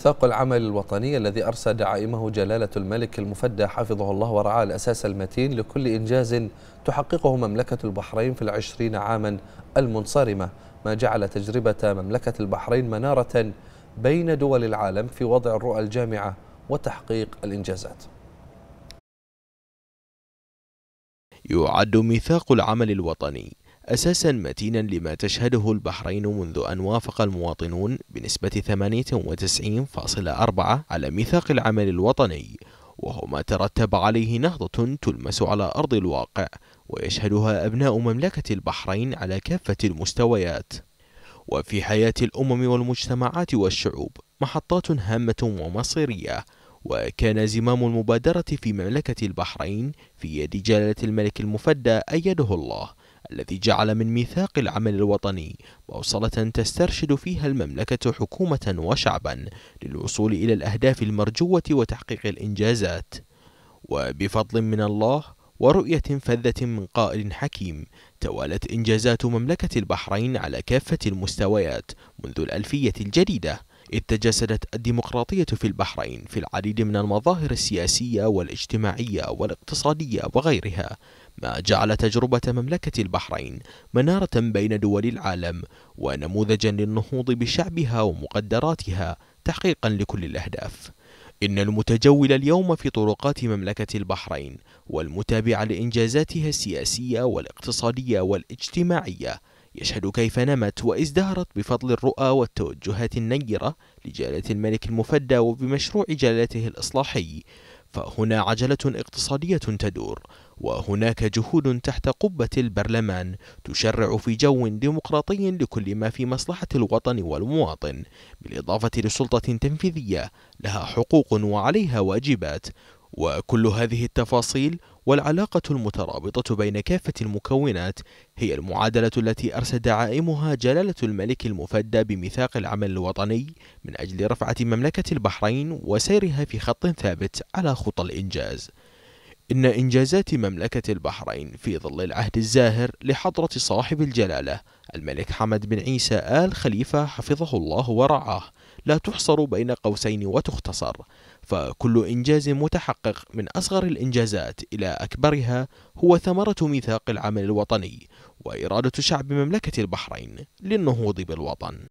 ميثاق العمل الوطني الذي أرسى دعائمه جلالة الملك المفدى حفظه الله ورعاه الأساس المتين لكل إنجاز تحققه مملكة البحرين في العشرين عاما المنصرمة ما جعل تجربة مملكة البحرين منارة بين دول العالم في وضع الرؤى الجامعة وتحقيق الإنجازات يعد ميثاق العمل الوطني أساسا متينا لما تشهده البحرين منذ أن وافق المواطنون بنسبة 98.4 على ميثاق العمل الوطني وهو ما ترتب عليه نهضة تلمس على أرض الواقع ويشهدها أبناء مملكة البحرين على كافة المستويات وفي حياة الأمم والمجتمعات والشعوب محطات هامة ومصيرية وكان زمام المبادرة في مملكة البحرين في يد جلالة الملك المفدى أيده الله الذي جعل من ميثاق العمل الوطني بوصلة تسترشد فيها المملكة حكومة وشعبا للوصول إلى الأهداف المرجوة وتحقيق الإنجازات وبفضل من الله ورؤية فذة من قائد حكيم توالت إنجازات مملكة البحرين على كافة المستويات منذ الألفية الجديدة إذ تجسدت الديمقراطية في البحرين في العديد من المظاهر السياسية والاجتماعية والاقتصادية وغيرها ما جعل تجربة مملكة البحرين منارة بين دول العالم ونموذجا للنهوض بشعبها ومقدراتها تحقيقا لكل الأهداف إن المتجول اليوم في طرقات مملكة البحرين والمتابع لإنجازاتها السياسية والاقتصادية والاجتماعية يشهد كيف نمت وازدهرت بفضل الرؤى والتوجهات النيرة لجلالة الملك المفدى وبمشروع جلالته الإصلاحي فهنا عجلة اقتصادية تدور وهناك جهود تحت قبة البرلمان تشرع في جو ديمقراطي لكل ما في مصلحة الوطن والمواطن بالإضافة لسلطة تنفيذية لها حقوق وعليها واجبات وكل هذه التفاصيل والعلاقة المترابطة بين كافة المكونات هي المعادلة التي أرسل دعائمها جلالة الملك المفدى بميثاق العمل الوطني من أجل رفعة مملكة البحرين وسيرها في خط ثابت على خطى الإنجاز. إن إنجازات مملكة البحرين في ظل العهد الزاهر لحضرة صاحب الجلالة الملك حمد بن عيسى آل خليفة حفظه الله ورعاه لا تحصر بين قوسين وتختصر فكل إنجاز متحقق من أصغر الإنجازات إلى أكبرها هو ثمرة ميثاق العمل الوطني وإرادة شعب مملكة البحرين للنهوض بالوطن